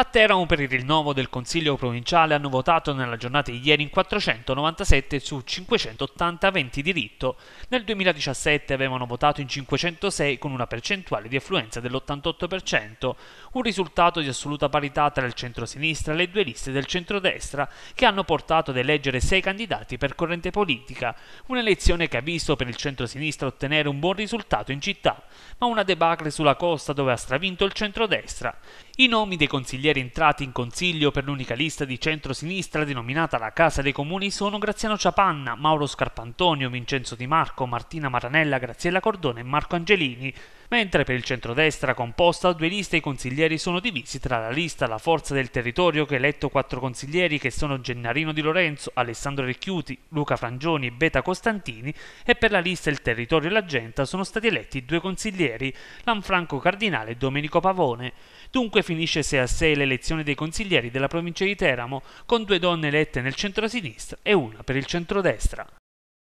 A Teramo per il rinnovo del Consiglio provinciale hanno votato nella giornata di ieri in 497 su 580 aventi diritto. Nel 2017 avevano votato in 506 con una percentuale di affluenza dell'88%, un risultato di assoluta parità tra il centro-sinistra e le due liste del centrodestra che hanno portato ad eleggere sei candidati per corrente politica, un'elezione che ha visto per il centro-sinistra ottenere un buon risultato in città, ma una debacle sulla costa dove ha stravinto il centrodestra. I nomi dei consiglieri consiglieri entrati in consiglio per l'unica lista di centro-sinistra denominata la Casa dei Comuni sono Graziano Ciapanna, Mauro Scarpantonio, Vincenzo Di Marco, Martina Maranella, Graziella Cordone e Marco Angelini mentre per il centrodestra composta a due liste i consiglieri sono divisi tra la lista La Forza del Territorio che ha eletto quattro consiglieri che sono Gennarino Di Lorenzo, Alessandro Recchiuti, Luca Frangioni e Beta Costantini e per la lista Il Territorio e la Genta sono stati eletti due consiglieri, Lanfranco Cardinale e Domenico Pavone. Dunque finisce 6 a 6 l'elezione dei consiglieri della provincia di Teramo, con due donne elette nel centro-sinistra e una per il centrodestra.